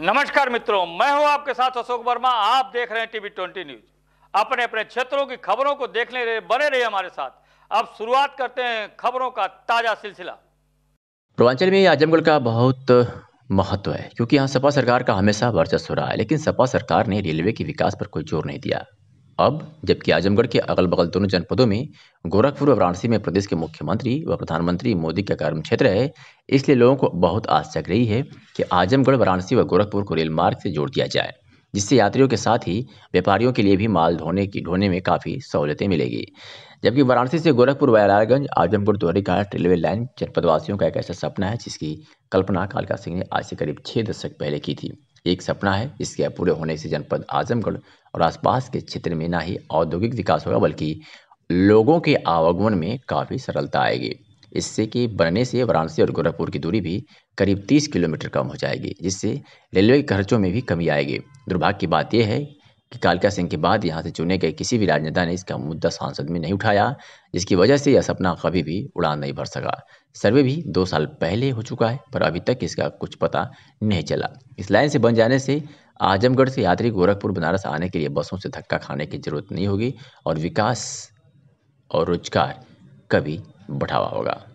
नमस्कार मित्रों मैं हूं आपके साथ अशोक वर्मा आप देख रहे हैं टीवी ट्वेंटी न्यूज अपने अपने क्षेत्रों की खबरों को देखने रहे बने रहे हमारे साथ अब शुरुआत करते हैं खबरों का ताजा सिलसिला पूर्वांचल में आजमगढ़ का बहुत महत्व है क्योंकि यहाँ सपा सरकार का हमेशा वर्चस्व रहा है लेकिन सपा सरकार ने रेलवे के विकास पर कोई जोर नहीं दिया अब जबकि आजमगढ़ के अगल बगल दोनों जनपदों में गोरखपुर और वाराणसी में प्रदेश के मुख्यमंत्री व प्रधानमंत्री मोदी का कार्य क्षेत्र है इसलिए लोगों को बहुत आश चक रही है कि आजमगढ़ वाराणसी व गोरखपुर को रेल मार्ग से जोड़ दिया जाए जिससे यात्रियों के साथ ही व्यापारियों के लिए भी माल ढोने की ढोने में काफ़ी सहूलियतें मिलेगी जबकि वाराणसी से गोरखपुर वैरायगंज आजमपुर द्वारिकाट रेलवे लाइन जनपदवासियों का एक ऐसा सपना है जिसकी कल्पना कालका सिंह ने आज से करीब छः दशक पहले की थी एक सपना है इसके पूरे होने से जनपद आजमगढ़ और आसपास के क्षेत्र में ना ही औद्योगिक विकास होगा बल्कि लोगों के आवागमन में काफ़ी सरलता आएगी इससे कि बनने से वाराणसी और गोरखपुर की दूरी भी करीब 30 किलोमीटर कम हो जाएगी जिससे रेलवे के खर्चों में भी कमी आएगी दुर्भाग्य की बात यह है कि कालका सिंह के बाद यहाँ से चुने गए किसी भी राजनेता ने इसका मुद्दा सांसद में नहीं उठाया जिसकी वजह से यह सपना कभी भी उड़ान नहीं भर सका सर्वे भी दो साल पहले हो चुका है पर अभी तक इसका कुछ पता नहीं चला इस लाइन से बन जाने से आजमगढ़ से यात्री गोरखपुर बनारस आने के लिए बसों से धक्का खाने की जरूरत नहीं होगी और विकास और रोजगार कभी बढ़ावा होगा